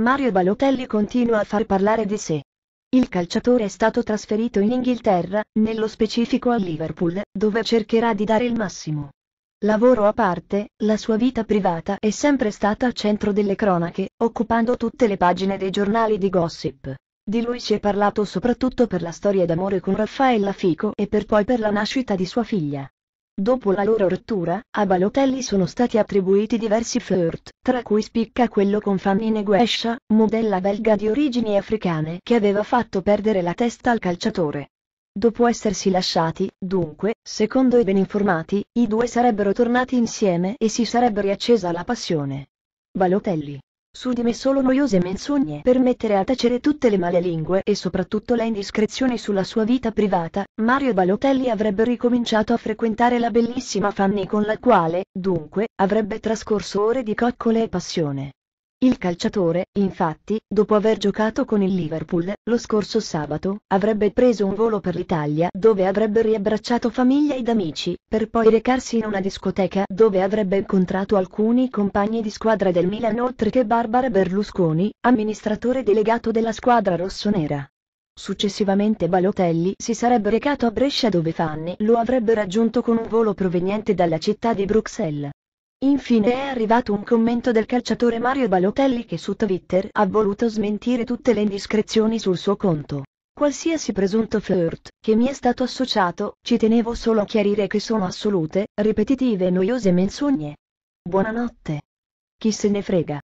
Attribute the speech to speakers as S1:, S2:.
S1: Mario Balotelli continua a far parlare di sé. Il calciatore è stato trasferito in Inghilterra, nello specifico a Liverpool, dove cercherà di dare il massimo. Lavoro a parte, la sua vita privata è sempre stata al centro delle cronache, occupando tutte le pagine dei giornali di gossip. Di lui si è parlato soprattutto per la storia d'amore con Raffaella Fico e per poi per la nascita di sua figlia. Dopo la loro rottura, a Balotelli sono stati attribuiti diversi flirt, tra cui spicca quello con Fanny Neguescia, modella belga di origini africane che aveva fatto perdere la testa al calciatore. Dopo essersi lasciati, dunque, secondo i ben informati, i due sarebbero tornati insieme e si sarebbe riaccesa la passione. Balotelli su di me solo noiose menzogne per mettere a tacere tutte le male lingue e soprattutto le indiscrezioni sulla sua vita privata, Mario Balotelli avrebbe ricominciato a frequentare la bellissima Fanny con la quale, dunque, avrebbe trascorso ore di coccole e passione. Il calciatore, infatti, dopo aver giocato con il Liverpool, lo scorso sabato, avrebbe preso un volo per l'Italia dove avrebbe riabbracciato famiglia ed amici, per poi recarsi in una discoteca dove avrebbe incontrato alcuni compagni di squadra del Milan oltre che Barbara Berlusconi, amministratore delegato della squadra rossonera. Successivamente Balotelli si sarebbe recato a Brescia dove Fanny lo avrebbe raggiunto con un volo proveniente dalla città di Bruxelles. Infine è arrivato un commento del calciatore Mario Balotelli che su Twitter ha voluto smentire tutte le indiscrezioni sul suo conto. Qualsiasi presunto flirt che mi è stato associato, ci tenevo solo a chiarire che sono assolute, ripetitive e noiose menzogne. Buonanotte. Chi se ne frega.